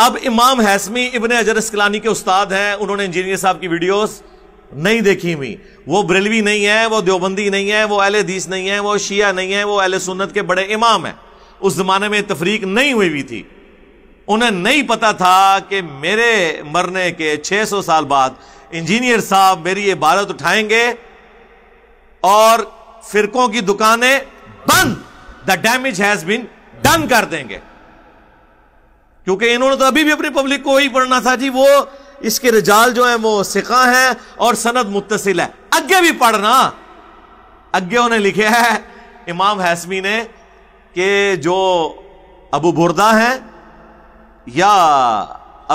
अब इमाम हैसमी इबन अजर इसकलानी के उस्ताद हैं उन्होंने इंजीनियर साहब की वीडियोस नहीं देखी हुई वो बरेलवी नहीं है वो देवबंदी नहीं है वो अहल दीस नहीं है वो शिया नहीं है वो अहल सुन्नत के बड़े इमाम हैं उस जमाने में तफरीक नहीं हुई हुई थी उन्हें नहीं पता था कि मेरे मरने के 600 साल बाद इंजीनियर साहब मेरी इबारत उठाएंगे और फिरकों की दुकानें बंद the damage has been done कर देंगे क्योंकि इन्होंने तो अभी भी अपनी पब्लिक को ही पढ़ना था जी वो इसके रिजाल जो है वो सिखा है और सनद मुतसिल है आगे भी पढ़ना आगे उन्हें लिखे है इमाम हैसमी ने कि जो अबू बुरदा हैं या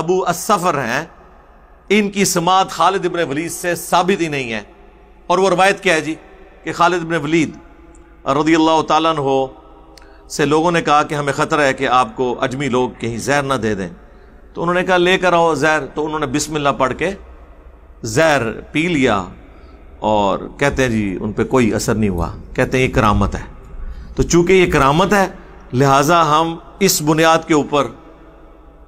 अबू असफर हैं इनकी समात खालिद इबन वलीद से साबित ही नहीं है और वो रवायत क्या है जी कि खालिद इबन वलीद रदी अल्लाह तन हो से लोगों ने कहा कि हमें ख़तरा है कि आपको अजमी लोग कहीं जहर ना दे दें तो उन्होंने कहा लेकर आओ जहर तो उन्होंने बिस्मिल्लाह पढ़ के जहर पी लिया और कहते हैं जी उन पर कोई असर नहीं हुआ कहते हैं ये करामत है तो चूंकि ये करामत है लिहाजा हम इस बुनियाद के ऊपर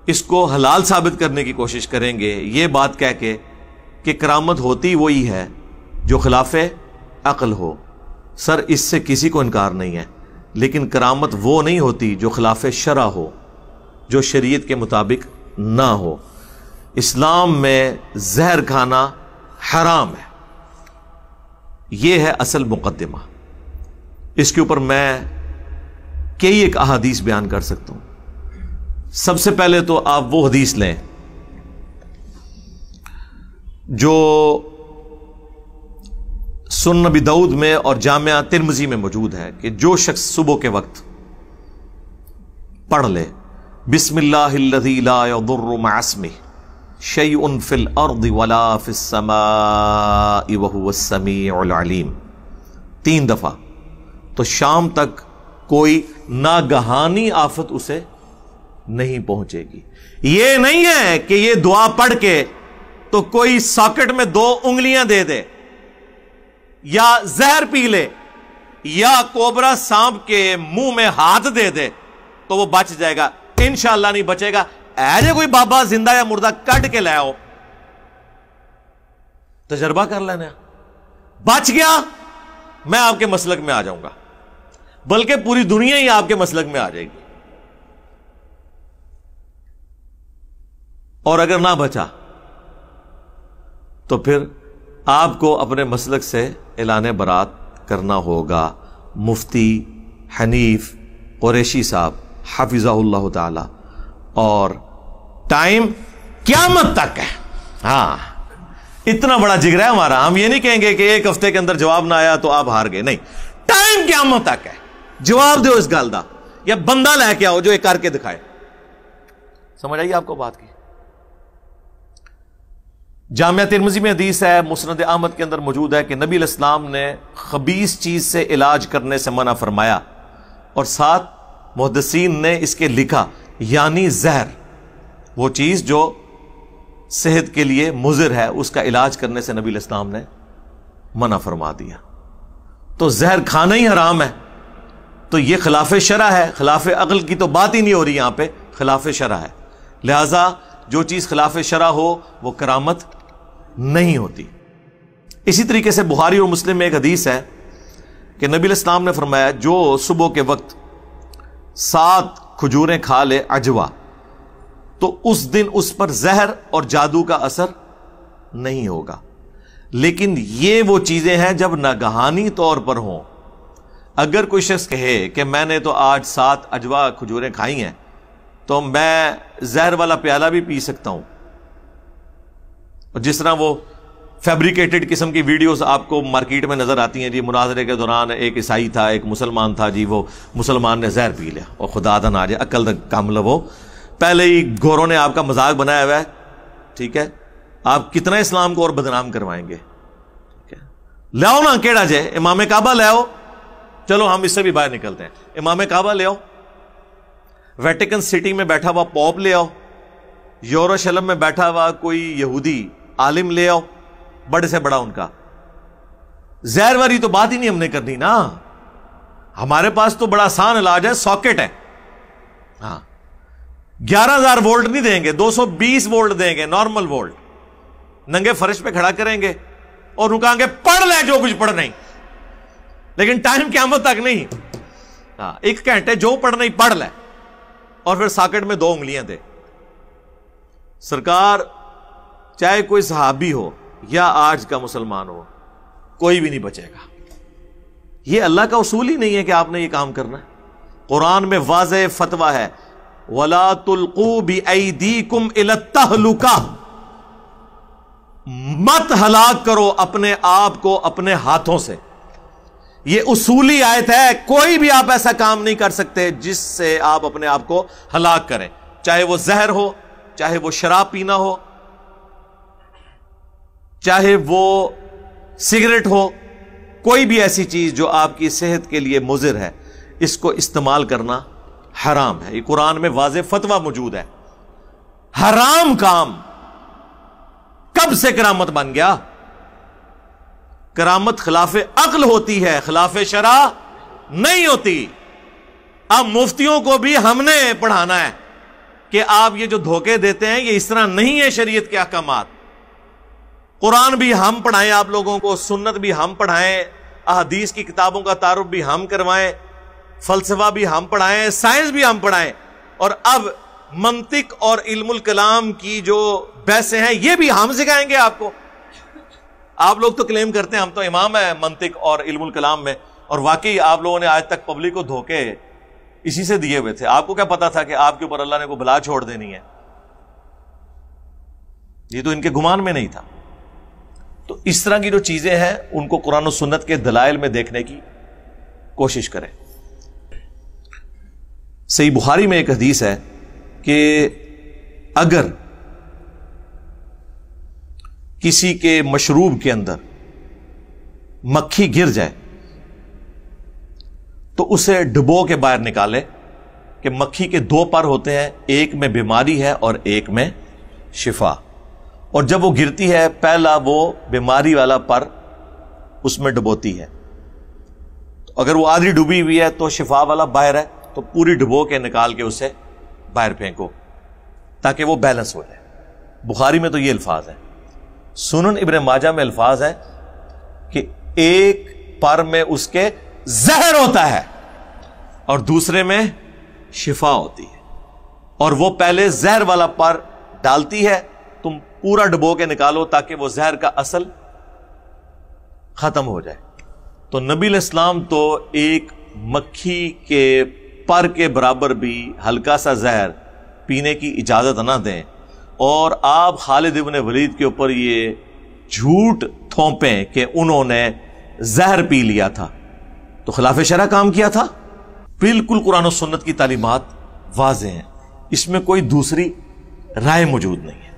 इसको हलाल साबित करने की कोशिश करेंगे ये बात कह के कि करामत होती वही है जो खिलाफ अकल हो सर इससे किसी को इनकार नहीं है लेकिन करामत वो नहीं होती जो खिलाफ शरा हो जो शरीयत के मुताबिक ना हो इस्लाम में जहर खाना हराम है यह है असल मुकदमा इसके ऊपर मैं कई एक अहादीस बयान कर सकता हूं सबसे पहले तो आप वो हदीस लें जो सुन नबी दाऊद में और जामिया तिरमजी में मौजूद है कि जो शख्स सुबह के वक्त पढ़ ले बिस्मिल्लाहमी शई उन फिल अर्द वला फिसमीम तीन दफ़ा तो शाम तक कोई नागहानी आफत उसे नहीं पहुंचेगी ये नहीं है कि ये दुआ पढ़ के तो कोई सॉकेट में दो उंगलियां दे दे या जहर पी ले या कोबरा सांप के मुंह में हाथ दे दे तो वो बच जाएगा इन शाह नहीं बचेगा ऐसे कोई बाबा जिंदा या मुर्दा कट के ले तजर्बा कर लेने बच गया मैं आपके मसलक में आ जाऊंगा बल्कि पूरी दुनिया ही आपके मसलक में आ जाएगी और अगर ना बचा तो फिर आपको अपने मसलक से एलान बरात करना होगा मुफ्ती हनीफ कुरैशी साहब हाफिज़ाल्ला ताला और टाइम क्यामत तक है हाँ इतना बड़ा जिगरा है हमारा हम ये नहीं कहेंगे कि एक हफ्ते के अंदर जवाब ना आया तो आप हार गए नहीं टाइम क्यामत तक है जवाब दो इस गल का या बंदा लेके आओ जो एक करके दिखाए समझ आई आपको बात की जामिया तिरमजी में हदीस है मुसनद अहमद के अंदर मौजूद है कि नबी इस्लाम ने खबीस चीज़ से इलाज करने से मना फरमाया और साथ मुहदसिन ने इसके लिखा यानी जहर वो चीज़ जो सेहत के लिए मुजिर है उसका इलाज करने से नबी इस्लाम ने मना फरमा दिया तो जहर खाना ही हराम है तो ये खिलाफ शरा है खिलाफ अगल की तो बात ही नहीं हो रही यहाँ पे खिलाफ शरा है लिहाजा जो चीज़ खिलाफ शरा हो वो करामत नहीं होती इसी तरीके से बुहारी और मुस्लिम में एक हदीस है कि नबी इस्लाम ने फरमाया जो सुबह के वक्त सात खजूरें खा ले अजवा तो उस दिन उस पर जहर और जादू का असर नहीं होगा लेकिन ये वो चीजें हैं जब नागहानी तौर पर हों अगर कोई शख्स कहे कि मैंने तो आज सात अजवा खजूरें खाई हैं तो मैं जहर वाला प्याला भी पी सकता हूं और जिस तरह वो फैब्रिकेटेड किस्म की वीडियोस आपको मार्केट में नज़र आती हैं जी मुनाजरे के दौरान एक ईसाई था एक मुसलमान था जी वो मुसलमान ने जहर पी लिया और खुदा दन आ जाए अक्ल काम लवो पहले ही गोरों ने आपका मजाक बनाया हुआ है ठीक है आप कितना इस्लाम को और बदनाम करवाएंगे ठीक है लाओ ना केड़ा जे इमाम काबा ले चलो हम इससे भी बाहर निकलते हैं इमाम काबा ले आओ वेटिकन सिटी में बैठा हुआ पॉप ले आओ यूरोशलम में बैठा हुआ कोई यहूदी आलिम ले आओ बड़े से बड़ा उनका जहर वाली तो बात ही नहीं हमने करनी ना हमारे पास तो बड़ा आसान इलाज है सॉकेट है हाँ ग्यारह हजार वोल्ट नहीं देंगे 220 वोल्ट देंगे नॉर्मल वोल्ट नंगे फर्श पे खड़ा करेंगे और रुकाएंगे पढ़ लें जो कुछ पढ़ नहीं लेकिन टाइम क्या तक नहीं हाँ एक घंटे जो पढ़ नहीं पढ़ लें और फिर सॉकेट में दो उंगलियां दे सरकार चाहे कोई सहाबी हो या आज का मुसलमान हो कोई भी नहीं बचेगा यह अल्लाह का उसूल ही नहीं है कि आपने यह काम करना है कुरान में वाज फतवा है वला तुलकू बी कुम इलतुका मत हलाक करो अपने आप को अपने हाथों से ये उसूली आयत है कोई भी आप ऐसा काम नहीं कर सकते जिससे आप अपने आप को हलाक करें चाहे वो जहर हो चाहे वो शराब पीना हो चाहे वो सिगरेट हो कोई भी ऐसी चीज़ जो आपकी सेहत के लिए मुजिर है इसको इस्तेमाल करना हराम है ये कुरान में वाज फतवा मौजूद है हराम काम कब से करामत बन गया करामत खिलाफ अकल होती है खिलाफ शरा नहीं होती अब मुफ्तियों को भी हमने पढ़ाना है कि आप ये जो धोखे देते हैं ये इस तरह नहीं है शरीयत के अहकाम कुरान भी हम पढ़ाएं आप लोगों को सुन्नत भी हम पढ़ाएं अहदीस की किताबों का तारुफ भी हम करवाएं फलसफा भी हम पढ़ाएं साइंस भी हम पढ़ाएं और अब मंतिक और इल्मुल कलाम की जो बहसें हैं ये भी हम सिखाएंगे आपको आप लोग तो क्लेम करते हैं हम तो इमाम हैं मंतिक और इल्मुल कलाम में और वाकई आप लोगों ने आज तक पब्लिक को धोखे इसी से दिए हुए थे आपको क्या पता था कि आपके ऊपर अल्लाह ने को भला छोड़ देनी है ये तो इनके गुमान में नहीं था तो इस तरह की जो चीज़ें हैं उनको कुरान और सुन्नत के दलाइल में देखने की कोशिश करें सही बुहारी में एक हदीस है कि अगर किसी के मशरूब के अंदर मक्खी गिर जाए तो उसे डुबो के बाहर निकाले कि मक्खी के दो पर होते हैं एक में बीमारी है और एक में शिफा और जब वो गिरती है पहला वो बीमारी वाला पर उसमें डुबोती है तो अगर वो आधी डूबी हुई है तो शिफा वाला बाहर है तो पूरी डुबो के निकाल के उसे बाहर फेंको ताकि वो बैलेंस हो जाए बुखारी में तो ये अल्फाज है सुनन इबन माजा में अल्फाज है कि एक पर में उसके जहर होता है और दूसरे में शिफा होती है और वो पहले जहर वाला पर डालती है पूरा डबो के निकालो ताकि वो जहर का असल खत्म हो जाए तो नबी इस्लाम तो एक मक्खी के पर के बराबर भी हल्का सा जहर पीने की इजाज़त ना दें और आप खालिद इबन वलीद के ऊपर ये झूठ थोपें कि उन्होंने जहर पी लिया था तो खिलाफ शरा काम किया था बिल्कुल कुरान और सुन्नत की तालीमत वाज हैं इसमें कोई दूसरी राय मौजूद नहीं है